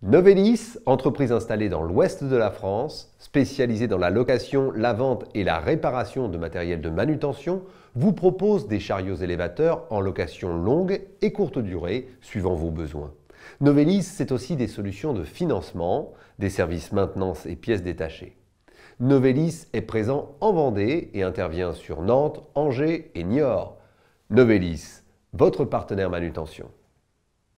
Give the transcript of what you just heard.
Novelis, entreprise installée dans l'ouest de la France, spécialisée dans la location, la vente et la réparation de matériel de manutention, vous propose des chariots élévateurs en location longue et courte durée, suivant vos besoins. Novelis, c'est aussi des solutions de financement, des services maintenance et pièces détachées. Novelis est présent en Vendée et intervient sur Nantes, Angers et Niort. Novelis, votre partenaire manutention.